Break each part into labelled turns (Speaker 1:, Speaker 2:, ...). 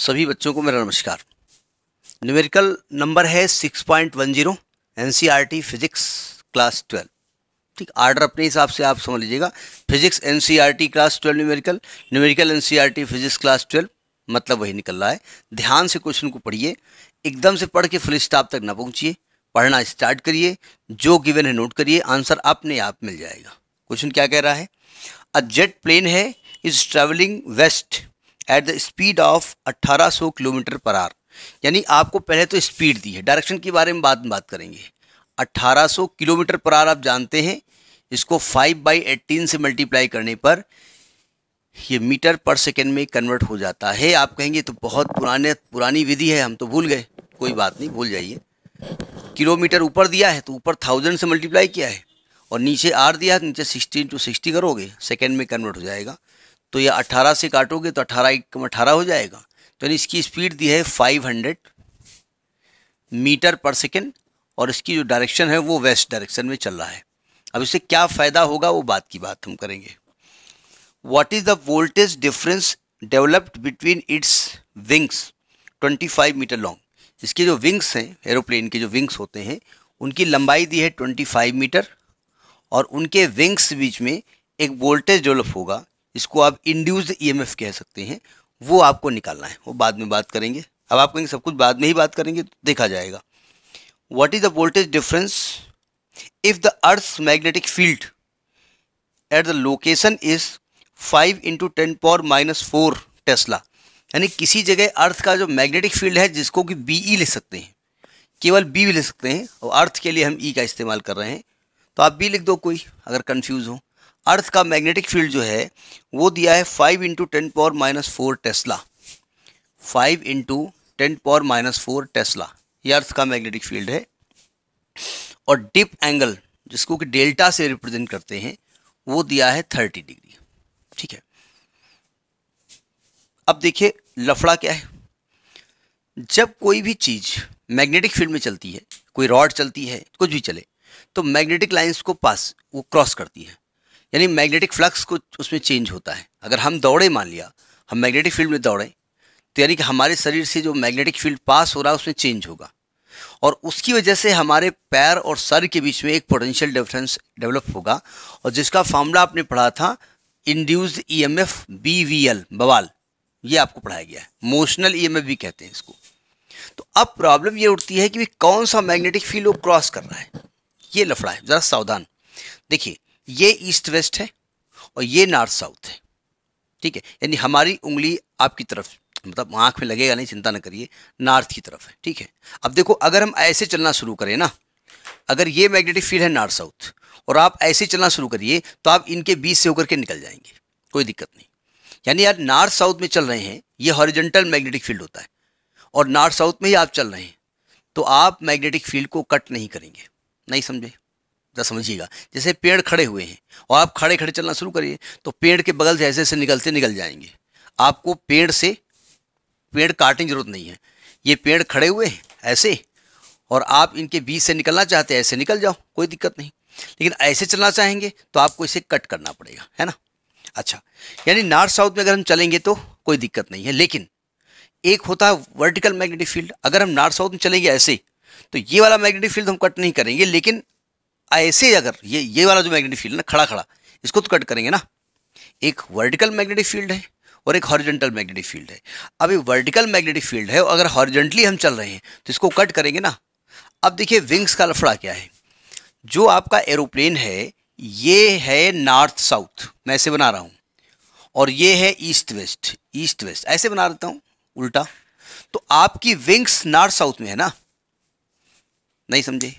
Speaker 1: सभी बच्चों को मेरा नमस्कार न्यूमेरिकल नंबर है six point one zero N C R T physics class twelve ठीक आर्डर अपने हिसाब से आप समझ लीजिएगा physics N C R T class twelve numerical numerical N C R T physics class twelve मतलब वही निकल रहा है ध्यान से क्वेश्चन को पढ़िए एकदम से पढ़ के फुल स्टॉप तक ना पहुँचिए पढ़ना स्टार्ट करिए जो गिवन है नोट करिए आंसर अपने आप मिल जाएगा क्वेश्चन क्या कह रहा है अ जेट प्लेन है is travelling west at the speed of 1800 kilometre per hour यानी आपको पहले तो स्पीड दी है डायरेक्शन के बारे में बाद में बात करेंगे 1800 किलोमीटर पर आर आप जानते हैं इसको 5 बाई एटीन से मल्टीप्लाई करने पर ये मीटर पर सेकेंड में कन्वर्ट हो जाता है आप कहेंगे तो बहुत पुराने पुरानी विधि है हम तो भूल गए कोई बात नहीं भूल जाइए किलोमीटर ऊपर दिया है तो ऊपर थाउजेंड से मल्टीप्लाई किया है और नीचे आर दिया है तो नीचे सिक्सटी टू सिक्सटी करोगे सेकेंड में कन्वर्ट हो जाएगा तो ये 18 से काटोगे तो 18 कम अठारह हो जाएगा तो यानी इसकी स्पीड दी है 500 मीटर पर सेकेंड और इसकी जो डायरेक्शन है वो वेस्ट डायरेक्शन में चल रहा है अब इससे क्या फ़ायदा होगा वो बात की बात हम करेंगे what is the voltage difference developed between its wings 25 metre long इसके जो विंग्स हैं एरोप्लेन के जो विंग्स होते हैं उनकी लंबाई दी है 25 मीटर और उनके विंग्स बीच में एक वोल्टेज डेवलप होगा इसको आप इंड्यूस्ड ईएमएफ e कह सकते हैं वो आपको निकालना है वो बाद में बात करेंगे अब आप कहेंगे सब कुछ बाद में ही बात करेंगे तो देखा जाएगा what is the voltage difference if the earth magnetic field at the location is five into ten power minus four tesla यानी किसी जगह अर्थ का जो मैग्नेटिक फील्ड है जिसको कि बी ई e ले सकते हैं केवल बी भी ले सकते हैं और अर्थ के लिए हम ई e का इस्तेमाल कर रहे हैं तो आप बी लिख दो कोई अगर कन्फ्यूज हो अर्थ का मैग्नेटिक फील्ड जो है वो दिया है five into ten power minus four tesla five into ten power minus four tesla ये अर्थ का मैग्नेटिक फील्ड है और डिप एंगल जिसको कि डेल्टा से रिप्रेजेंट करते हैं वो दिया है थर्टी डिग्री ठीक है अब देखिए लफड़ा क्या है जब कोई भी चीज़ मैग्नेटिक फील्ड में चलती है कोई रॉड चलती है कुछ भी चले तो मैग्नेटिक लाइंस को पास वो क्रॉस करती है यानी मैग्नेटिक फ्लक्स को उसमें चेंज होता है अगर हम दौड़े मान लिया हम मैग्नेटिक फील्ड में दौड़ें तो यानी कि हमारे शरीर से जो मैग्नेटिक फील्ड पास हो रहा है उसमें चेंज होगा और उसकी वजह से हमारे पैर और सर के बीच में एक पोटेंशियल डिफरेंस डेवलप होगा और जिसका फार्मूला आपने पढ़ा था induced E M F B V L बवाल ये आपको पढ़ाया गया है मोशनल ई एम एफ भी कहते हैं इसको तो अब प्रॉब्लम ये उठती है कि कौन सा मैग्नेटिक फील्ड वो क्रॉस कर रहा है ये लफड़ा है ज़रा सावधान देखिए ये ईस्ट वेस्ट है और ये नॉर्थ साउथ है ठीक है यानी हमारी उंगली आपकी तरफ मतलब आँख में लगेगा नहीं चिंता ना करिए नॉर्थ की तरफ है ठीक है अब देखो अगर हम ऐसे चलना शुरू करें ना अगर ये मैग्नेटिक फील्ड है नॉर्थ साउथ और आप ऐसे चलना शुरू करिए तो आप इनके बीच से होकर के निकल जाएंगे कोई दिक्कत नहीं यानी यार नॉर्थ साउथ में चल रहे हैं ये हॉरिजेंटल मैग्नेटिक फील्ड होता है और नॉर्थ साउथ में ही आप चल रहे हैं तो आप मैग्नेटिक फील्ड को कट नहीं करेंगे नहीं समझे इतना समझिएगा जैसे पेड़ खड़े हुए हैं और आप खड़े खड़े चलना शुरू करिए तो पेड़ के बगल से ऐसे ऐसे निकलते निकल जाएंगे आपको पेड़ से पेड़ काटने की जरूरत नहीं है ये पेड़ खड़े हुए हैं ऐसे और आप इनके बीच से निकलना चाहते हैं ऐसे निकल जाओ कोई दिक्कत नहीं लेकिन ऐसे चलना चाहेंगे तो आपको इसे कट करना पड़ेगा है ना अच्छा यानी नॉर्थ साउथ में अगर हम चलेंगे तो कोई दिक्कत नहीं है लेकिन एक होता है वर्टिकल मैग्नेटिक फील्ड अगर हम नॉर्थ साउथ में चलेंगे ऐसे तो ये वाला मैग्नेटिक फील्ड हम कट नहीं करेंगे लेकिन ऐसे अगर ये ये वाला जो मैग्नेटिक फील्ड है ना खड़ा खड़ा इसको तो कट करेंगे ना एक वर्टिकल मैग्नेटिक फील्ड है और एक हॉरिजेंटल मैग्नेटिक फील्ड है अब ये वर्टिकल मैग्नेटिक फील्ड है अगर हॉरिजेंटली हम चल रहे हैं तो इसको कट करेंगे ना अब देखिए विंग्स का लफड़ा क्या है जो आपका एरोप्लेन है ये है नॉर्थ साउथ मैं ऐसे बना रहा हूँ और ये है ईस्ट वेस्ट ईस्ट वेस्ट ऐसे बना देता हूँ उल्टा तो आपकी विंग्स नॉर्थ साउथ में है ना नहीं समझे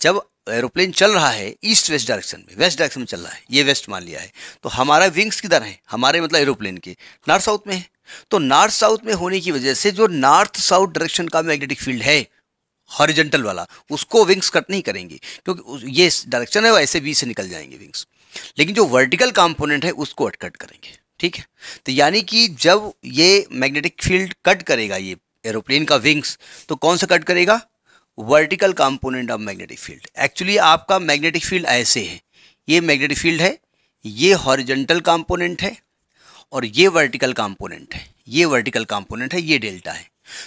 Speaker 1: जब एरोप्लेन चल रहा है ईस्ट वेस्ट डायरेक्शन में वेस्ट डायरेक्शन में चल रहा है ये वेस्ट मान लिया है तो हमारा विंग्स किधर है हमारे मतलब एरोप्लेन के नॉर्थ साउथ में है तो नॉर्थ साउथ में होने की वजह से जो नॉर्थ साउथ डायरेक्शन का मैग्नेटिक फील्ड है हॉरिजेंटल वाला उसको विंग्स कट नहीं करेंगे क्योंकि ये डायरेक्शन है वो ऐसे बी से निकल जाएंगे विंग्स लेकिन जो वर्टिकल कॉम्पोनेंट है उसको कट करेंगे ठीक है तो यानी कि जब ये मैग्नेटिक फील्ड कट करेगा ये एरोप्लेन का विंग्स तो कौन सा कट करेगा vertical component of magnetic field actually आपका मैग्नेटिक फील्ड ऐसे है ये मैग्नेटिक फील्ड है ये हॉरिजेंटल कंपोनेंट है और ये वर्टिकल कंपोनेंट है ये वर्टिकल कंपोनेंट है ये डेल्टा है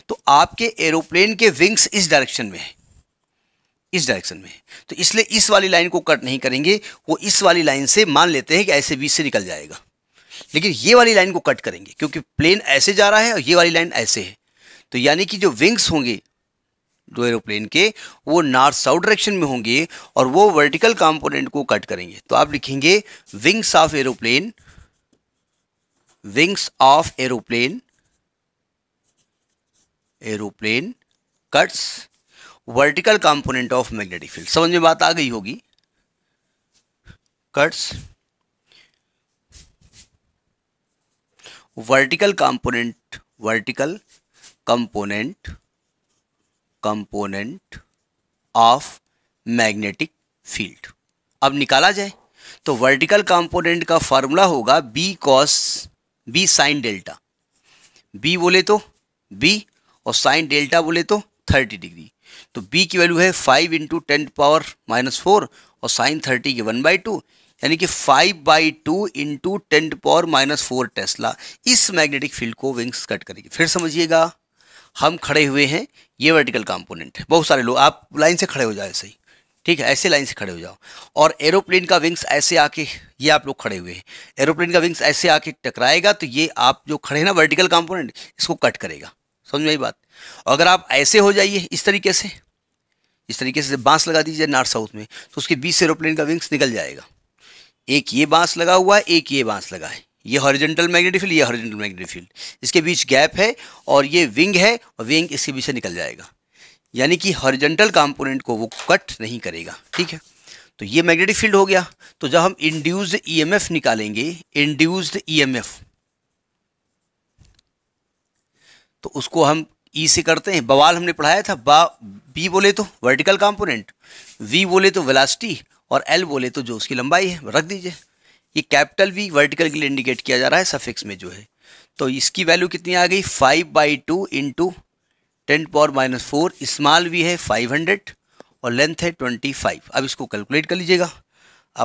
Speaker 1: तो आपके एरोप्लेन के विंग्स इस डायरेक्शन में है इस डायरेक्शन में है तो इसलिए इस वाली लाइन को कट नहीं करेंगे वो इस वाली लाइन से मान लेते हैं कि ऐसे बीच से निकल जाएगा लेकिन ये वाली लाइन को कट करेंगे क्योंकि प्लेन ऐसे जा रहा है और ये वाली लाइन ऐसे है तो यानी कि जो विंग्स होंगे दो एरोप्लेन के वो नॉर्थ साउथ डायरेक्शन में होंगे और वो वर्टिकल कंपोनेंट को कट करेंगे तो आप लिखेंगे wings of aeroplane wings of aeroplane aeroplane cuts vertical component of magnetic field समझ में बात आ गई होगी cuts vertical component vertical component component of magnetic field अब निकाला जाए तो वर्टिकल कंपोनेंट का फॉर्मूला होगा B cos B sine delta B बोले तो बी और साइन डेल्टा बोले तो थर्टी डिग्री तो बी की वैल्यू है five into ten power minus four और साइन थर्टी की वन बाई टू यानी कि five by two into ten power minus four tesla इस मैग्नेटिक फील्ड को विंग्स कट करेगी फिर समझिएगा हम खड़े हुए हैं ये वर्टिकल कंपोनेंट है बहुत सारे लोग आप लाइन से खड़े हो जाए ऐसे ही ठीक है ऐसे लाइन से खड़े हो जाओ और एरोप्लेन का विंग्स ऐसे आके ये आप लोग खड़े हुए हैं एरोप्लेन का विंग्स ऐसे आके टकराएगा तो ये आप जो खड़े हैं ना वर्टिकल कॉम्पोनेंट इसको कट करेगा समझ में आई बात अगर आप ऐसे हो जाइए इस तरीके से इस तरीके से बांस लगा दीजिए नॉर्थ साउथ में तो उसके बीच से एरोप्लेन का विंग्स निकल जाएगा एक ये बांस लगा हुआ है एक ये बांस लगा है ये हॉरिजेंटल मैग्नेटिक फील्ड ये हॉरिजेंटल मैग्नेटिक फील्ड इसके बीच गैप है और ये विंग है और विंग इसके बीच से निकल जाएगा यानी कि हॉरिजेंटल कंपोनेंट को वो कट नहीं करेगा ठीक है तो ये मैग्नेटिक फील्ड हो गया तो जब हम इंड्यूस्ड ईएमएफ e निकालेंगे इंड्यूस्ड ईएमएफ e तो उसको हम ई e से करते हैं बवाल हमने पढ़ाया था बा बी बोले तो वर्टिकल कंपोनेंट वी बोले तो वेलासिटी और एल बोले तो जो उसकी लंबाई है रख दीजिए ये कैपिटल वी वर्टिकल के लिए इंडिकेट किया जा रहा है सफिक्स में जो है तो इसकी वैल्यू कितनी आ गई five by two into ten power minus four small V है फाइव हंड्रेड और लेंथ है ट्वेंटी फाइव अब इसको कैलकुलेट कर लीजिएगा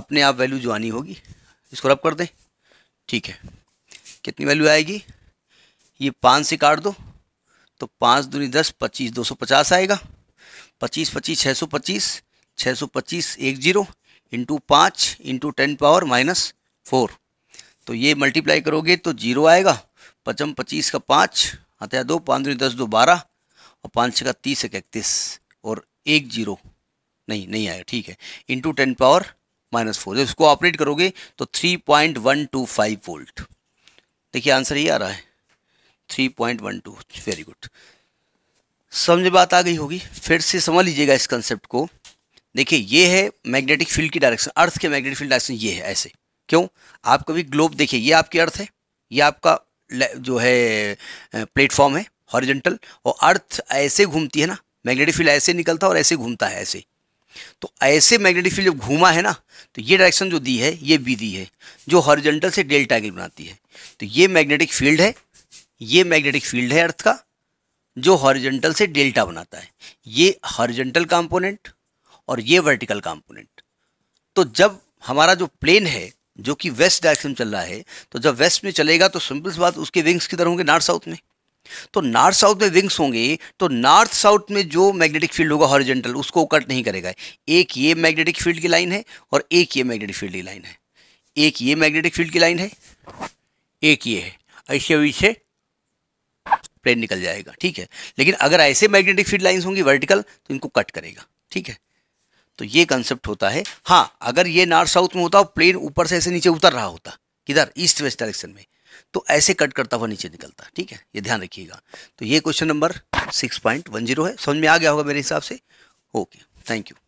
Speaker 1: अपने आप वैल्यू जो आनी होगी इसको रब कर दें ठीक है कितनी वैल्यू आएगी ये पाँच से काट दो तो पाँच दूनी दस पच्चीस दो सौ पचास आएगा पच्चीस पच्चीस छः सौ पच्चीस छः सौ पच्चीस एक जीरो इंटू पाँच into ten power minus four तो ये मल्टीप्लाई करोगे तो जीरो आएगा पचम पच्चीस का पाँच हत्या दो पाँच दो दस दो बारह और पाँच छः का तीस एक इकतीस और एक जीरो नहीं नहीं आएगा ठीक है into ten power minus four जब इसको ऑपरेट करोगे तो three point one two five volt देखिए आंसर ये आ रहा है three point one two very good समझ बात आ गई होगी फिर से समझ लीजिएगा इस कंसेप्ट को देखिए ये है मैग्नेटिक फील्ड की डायरेक्शन अर्थ के मैग्नेटिक फील्ड डायरेक्शन ये है ऐसे क्यों आप कभी ग्लोब देखिए ये आपकी अर्थ है ये आपका जो है प्लेटफॉर्म है हॉरिजेंटल और अर्थ ऐसे घूमती है ना मैग्नेटिक फील्ड ऐसे निकलता है और ऐसे घूमता है ऐसे तो ऐसे मैग्नेटिक फील्ड जब घूमा है ना तो ये डायरेक्शन जो दी है ये बी दी है जो हॉरिजेंटल से डेल्टा एंगल बनाती है तो ये मैग्नेटिक फील्ड है ये मैग्नेटिक फील्ड है अर्थ का जो हॉरिजेंटल से डेल्टा बनाता है ये हॉरिजेंटल कंपोनेंट और ये वर्टिकल कंपोनेंट तो जब हमारा जो प्लेन है जो कि वेस्ट डायरेक्शन चल रहा है तो जब वेस्ट में चलेगा तो सिंपल सी बात उसके विंग्स किधर होंगे नॉर्थ साउथ में तो नॉर्थ साउथ में विंग्स होंगे तो नॉर्थ साउथ में जो मैग्नेटिक फील्ड होगा हॉरिजेंटल उसको कट नहीं करेगा एक ये मैग्नेटिक फील्ड की लाइन है और एक ये मैग्नेटिक फील्ड की लाइन है एक ये मैग्नेटिक फील्ड की लाइन है एक ये है ऐसे वैसे प्लेन निकल जाएगा ठीक है लेकिन अगर ऐसे मैग्नेटिक फील्ड लाइन्स होंगी वर्टिकल तो इनको कट करेगा ठीक है तो ये कंसेप्ट होता है हाँ अगर ये नॉर्थ साउथ में होता प्लेन ऊपर से ऐसे नीचे उतर रहा होता किधर ईस्ट वेस्ट डायरेक्शन में तो ऐसे कट करता हुआ नीचे निकलता ठीक है ये ध्यान रखिएगा तो ये question number six point one zero है समझ में आ गया होगा मेरे हिसाब से ओके थैंक यू